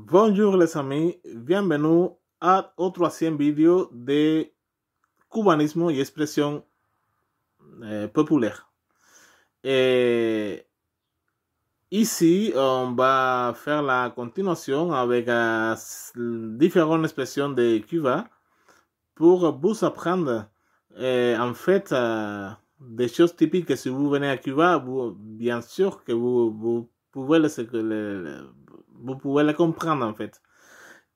Bonjour les amis, bienvenue à autre 100 vidéo de cubanisme et expression euh, populaire et ici, on va faire la continuation avec euh, différentes expressions de Cuba pour vous apprendre euh, en fait des choses typiques si vous venez à Cuba, vous, bien sûr que vous, pouvez les, vous pouvez le comprendre en fait.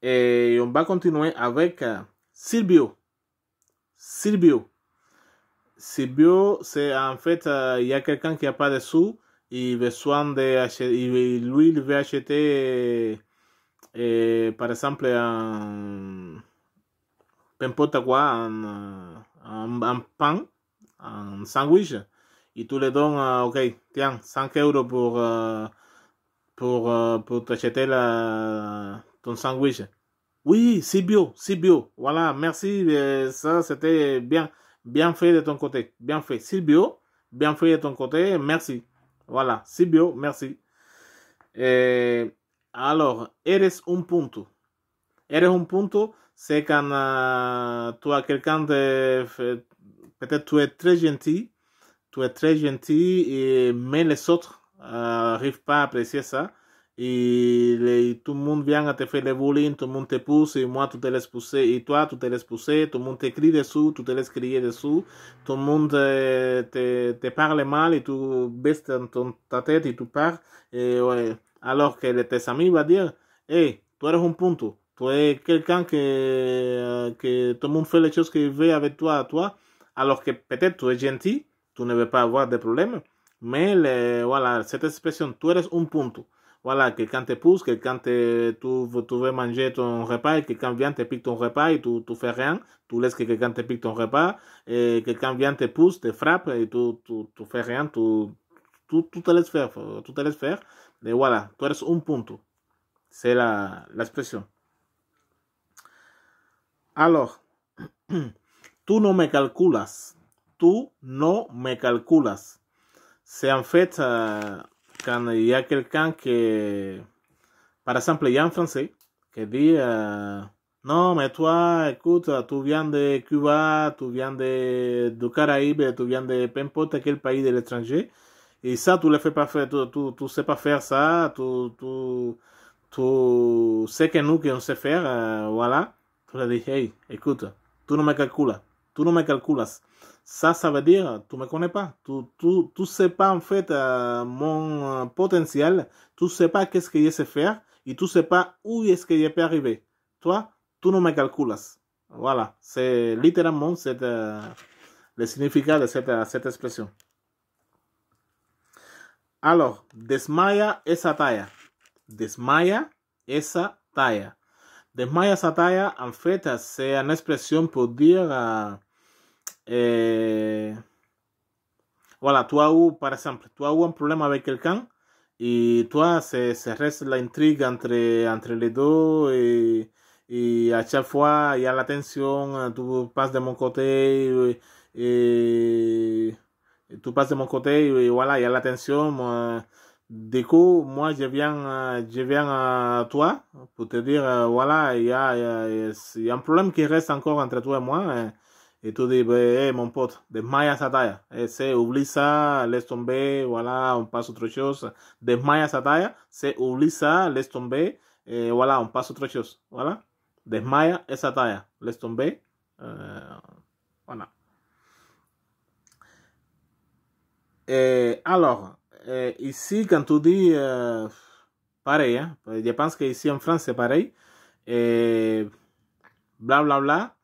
Et on va continuer avec euh, Silvio. Silvio. Silvio, c'est en fait, euh, il y a quelqu'un qui n'a pas de sous, il veut soin de lui, il veut acheter, par exemple, un, peu importe quoi, un, un, pain, un sandwich, et tu le donne, euh, ok, tiens, 5 euros pour pour, euh, pour t'acheter la, ton sandwich. Oui, c'est bio, c'est bio. Voilà, merci. Euh, ça, c'était bien, bien fait de ton côté. Bien fait. C'est bio, bien fait de ton côté. Merci. Voilà, c'est bio, merci. alors, eres un punto. Eres un punto, c'est quand euh, tu as quelqu'un de. Peut-être tu es très gentil. Tu es très gentil, et, mais les autres n'arrive pas à apprécier ça. Et tout le monde vient à te faire le bowling, tout le monde te pousse, et moi, tu te laisses pousser, et toi, tu te laisses pousser, tout le monde t'écrit dessus, tu te les crier dessus. tout le monde euh, te, te, parle mal, et tu baisses ta tête, et tu pars, et Alors que tes amis vont dire, hey, tu es un punto, tu es quelqu'un que, euh, que tout le monde fait les choses qu'il veut avec toi, à toi, alors que peut-être tu es gentil, tu ne veux pas avoir de problèmes, Mele, voilà, cette expression, tú eres un punto. Voilà, quelqu'un te pousse, que te, tu, tu veux manger ton repas et quelqu'un vient te pique ton repas et tu, tu fais rien, tu laisses eh, que quelqu'un te pique ton repas et quelqu'un vient te pousse, te frappe et tu, tu, tu fais rien, tu, tu, tu te laisses faire, tu te laisses faire. Et voilà, tú eres un punto. C'est la, la expresión. Alors, tú no me calculas, tú no me calculas. c'est en eh, fait quand il y a quelqu'un qui, par exemple, il y a un Français qui dit eh, Non, mais toi, écoute, tu viens de Cuba, tu viens de, du Caraïbe, tu viens de peu importe quel pays de l'étranger, et ça, tu ne le fais pas faire, tu ne tu, sais pas faire ça, tu, tu, tu sais que nous, on sait faire, eh, voilà. Tu lui dis Hey, écoute, tu ne me calcules, tu ne me calcules. Ça, ça veut dire, tu me connais pas. Tu, tu, tu sais en fait, mon potentiel. Tu sais pas es que je sais faire. Et tu sais pas où est que yo peux arriver. Toi, tu no me calculas. Voilà. C'est littéralement cette, significado euh, le de esta expresión. Euh, expression. desmaya esa talla. Desmaya esa talla. Desmaya esa talla, en fait, es una expresión para decir... Euh, Et eh, voilà, toi ou, par exemple, toi ou un problème avec quelqu'un, et toi, c'est reste l'intrigue entre, entre les deux, et, à chaque fois, il y a la tension, tu passes de mon côté, et, tu passes de mon côté, et voilà, il y a la tension. du coup, moi, je viens, je viens à toi pour te dire, voilà, il y a, un problème qui reste encore entre toi et moi. Hein. Y tú dices, eh, mon pote, eh, desmaya esa talla. se ubliza, laisse tomber, voilà, un paso, autre chose. Desmaya esa talla, se ubliza, laisse tomber, eh, voilà, un paso, autre chose. Voilà. Desmaya esa talla, laisse tomber. Euh, voilà. Et eh, alors, eh, ici, quand tu dis euh, pareil, hein, je pense qu'ici en Francia es pareil. bla bla bla.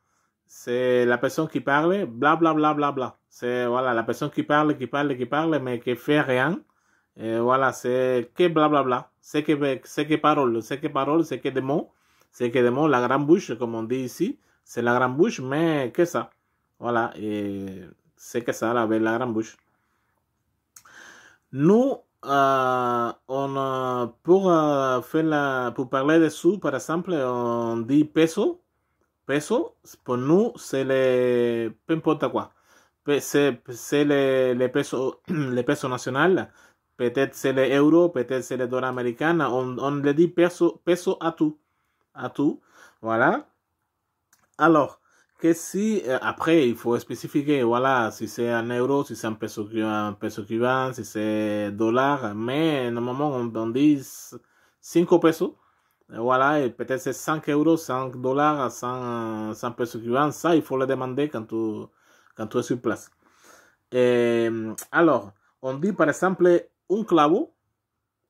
c'est la personne qui parle, bla bla bla bla bla. C'est voilà, la personne qui parle, qui parle, qui parle, mais qui fait rien. voilà, c'est que bla bla bla. C'est que, c'est parole, c'est que parole, c'est que des mots. C'est que des mots, la grande bouche, comme on dit ici. C'est la grande bouche, mais que ça. Voilà, et c'est que ça, la la grande bouche. Nous, euh, on, euh, pour, euh, faire la, pour parler de sous, par exemple, on dit peso, Peso, pour nous, c'est les, peu importe quoi. C'est le peso pesos, les Peut-être c'est l'euro, peut-être c'est le dollar américain. On, on le dit peso, peso à tout. À tout. Voilà. Alors, que si, eh, après, il faut spécifier, voilà, si c'est un euro, si c'est un peso, un peso cubain, si c'est dollar, mais normalement, on, on dit 5 pesos. voilà, et peut-être c'est 5 euros, 5 dollars, 100, 100 pesos cubains. Ça, il faut le demander quand tu, quand tu es sur place. Et, em, alors, on dit par exemple un clavo.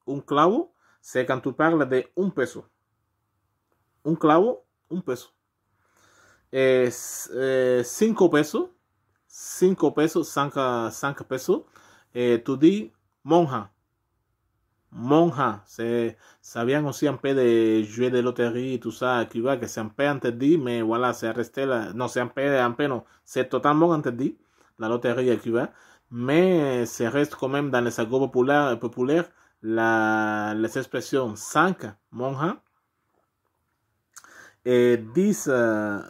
Un clavo, c'est quand tu parles de un peso. Un clavo, un peso. Et 5 eh, pesos, 5 pesos, 5, pesos. Et eh, tu dis monja monja, se sabían o siempre de jouer de loterie, tout ça, qui va, que siempre antes de, mais voilà, se resté la, no, siempre, siempre no, c'est total antes de, la loterie qui va, mais se reste quand même dans les sagots la, les expressions 5, monja, eh, 10,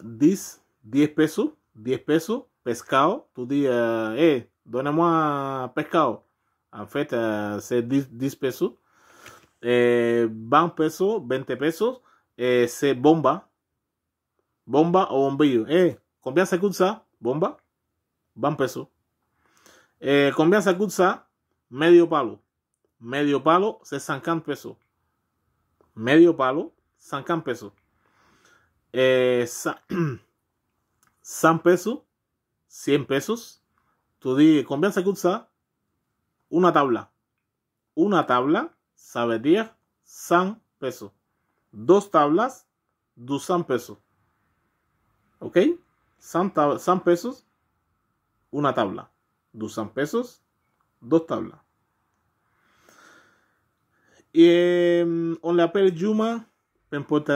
10, eh, pesos, 10 pesos, pescado, tú dis, eh, hey, eh, donnez pescado, en fait, euh, 10, 10, pesos. Et eh, 20 pesos, 20 pesos, et c'est bomba. Bomba o bombillo. Eh, combien ça coûte Bomba? 20 pesos. Et eh, combien ça coûte Medio palo. Medio palo, c'est 50 pesos. Medio palo, 50 pesos. Et ça, 100 pesos, 100 pesos. Tú dis, combien se coûte una tabla. Una tabla, sabe dire 100 pesos. Dos tablas, 200 pesos. ¿Ok? 100, pesos, una tabla. 200 pesos, dos tablas. Y em, on l'appelle Juma, peu importe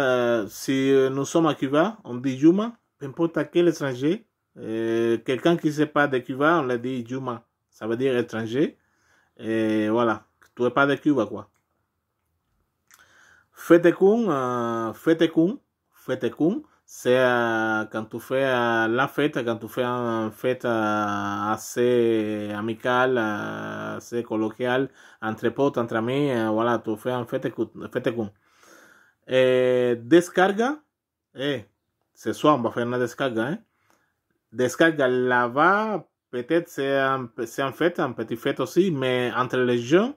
si nous sommes à Cuba, on dit Juma, peu importe quel étranger. Euh, Quelqu'un qui sait pas de Cuba, on le dit Juma, ça veut dire étranger. Et voilà, tu es pas de Cuba, quoi. fête Kun, euh, fête Fete fête Fete c'est euh, quand tu fais euh, la fête, quand tu fais une fête assez amicale, assez colloquiale, entre potes, entre amis, voilà, tu fais une fête, fête Et descarga, eh, ce on va faire une descarga, hein. Descarga là-bas peut-être c'est un, fait, un petit fait aussi, mais entre les gens,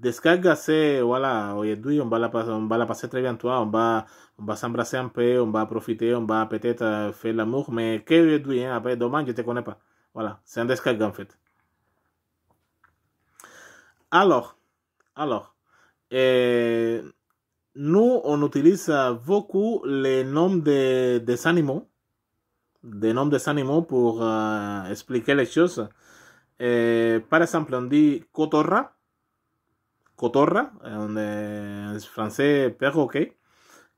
Descarga, c'est, voilà, on va, la, on va la passer très bien, toi, on va, on va s'embrasser un peu, on va profiter, on va peut-être euh, faire l'amour, mais que hein, après demain, je ne te connais pas. Voilà, c'est un Descarga, en fait. Alors, alors, euh, nous, on utilise beaucoup les noms des animaux de nom des animaux pour euh, ah, expliquer les choses. Et, eh, par exemple, on dit cotorra, cotorra, en français perroquet.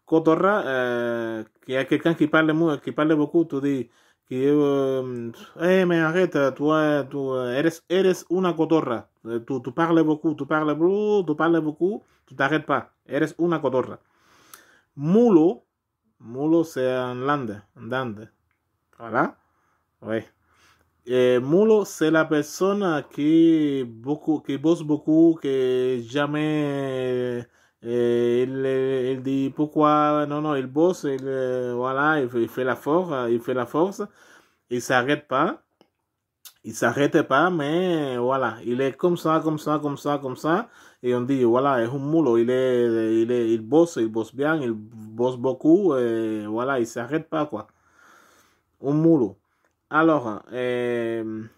Cotorra, euh, qu'il y a quelqu'un qui parle, parle beaucoup, tu dis que mm, eh, hey, mais arrête, toi, eh, tu eh, eres, eres una cotorra. Tu, tu parles beaucoup, tu parles beaucoup, tu parles beaucoup, tu t'arrêtes pas. Eres una cotorra. Mulo, mulo c'est en lande, Voilà. Oui. Et Mulo, c'est la personne qui, beaucoup, qui bosse beaucoup, qui jamais euh, il, dit pourquoi non non il bosse il euh, voilà il, fait la force il fait la force il s'arrête pas il s'arrête pas mais voilà il est comme ça comme ça comme ça comme ça et on dit voilà est un mulo, il est il est il bosse il bosse bien il bosse beaucoup et voilà il s'arrête pas quoi un muro. Aloha, em,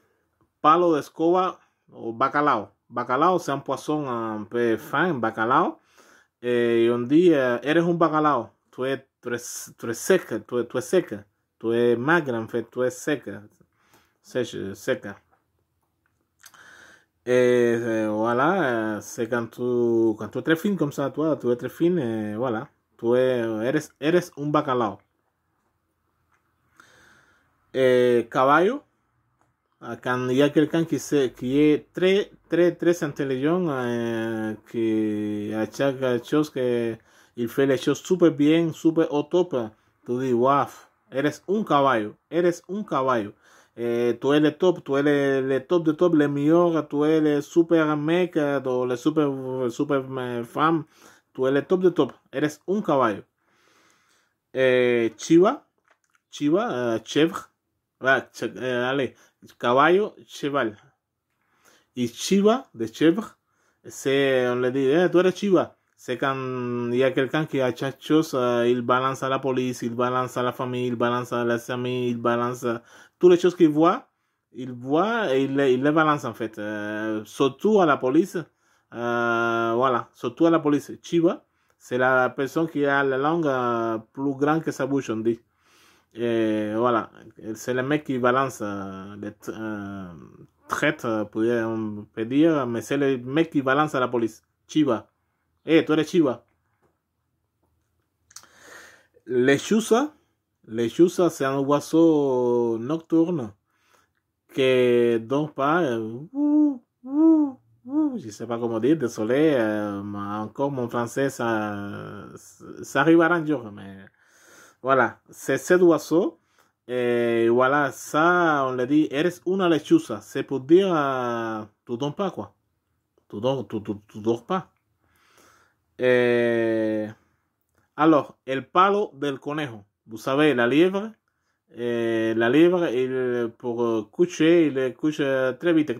palo de escoba o bacalao. Bacalao, sean un poisson un peu fin, bacalao. Eh, y un día eres un bacalao. Tú eres, tú es tú eres seca, tú eres, seca. Tú eres más grande, tú es seca. Seca. seca. voilà, c'est quand tu, quand tu fin como ça, toi, tu eh, es fin, voilà. eres, eres un bacalao. Eh, caballo ya que el can se que tres tres tres ante León que achaca chos que el fe le súper bien súper o tú di wow eres un caballo eres un caballo eh, tú eres top tú eres le top de top le mejor tú eres super meca tú le super super eh, fan tú eres top de top eres un caballo eh, Chiva Chiva uh, Chevre Ah, caballo, cheval. Y Chiva, de Chevre se le dice, eh, tú eres Chiva. Se can, y aquel can que achachos, il balanza la police, il balanza la familia il balanza la familia, il balanza toutes le choses qu'il voit, il voit il il balance en fait. surtout a la police, euh, voilà, surtout a la police. Chiva, c'est la personne qui a la langue plus grande que sa bouche, on dit. Et voilà, c'est le mec qui balance euh, euh traites, euh, on peut dire, mais c'est le mec qui balance à la police. Chiva. Eh, tu toi, tu Chiva. Les chusa les chusa c'est un oiseau nocturne qui donc pas. Euh, je sais pas comment dire, désolé, euh, encore mon français, ça, ça arrivera un jour, mais Voilà, c'est cet oiseau. Et voilà, ça, on le dit, eres una lechuza. C'est pour dire, euh, tu donnes pas, quoi. Tu dors, tu, tu, tu dors pas. Eh, alors, el palo del conejo. Vous savez, la lièvre. Eh, la lièvre, il, pour euh, coucher, il couche euh, très vite.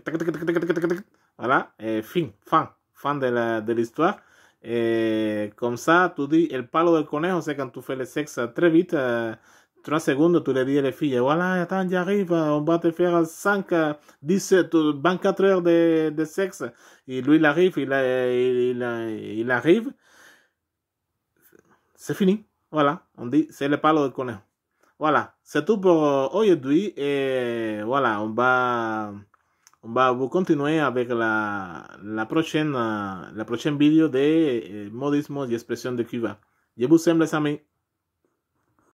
Voilà, et fin, fin, fin de l'histoire. De Et eh, comme ça, tu dis le palo del conejo, c'est quand tu fais le sexe très vite. trois 3 secondes, tu le dis à les filles, voilà, attends, j'arrive, on va te faire 5, 10, 24 heures de, de sexe. Et lui, il arrive, il, il, il, il arrive. C'est fini. Voilà, on dit, c'est le palo del conejo. Voilà, c'est tout pour euh, aujourd'hui. Et voilà, on va... va, a avec la, la prochaine, la prochaine vidéo de eh, modismos y expresión de Cuba. Je vous aime les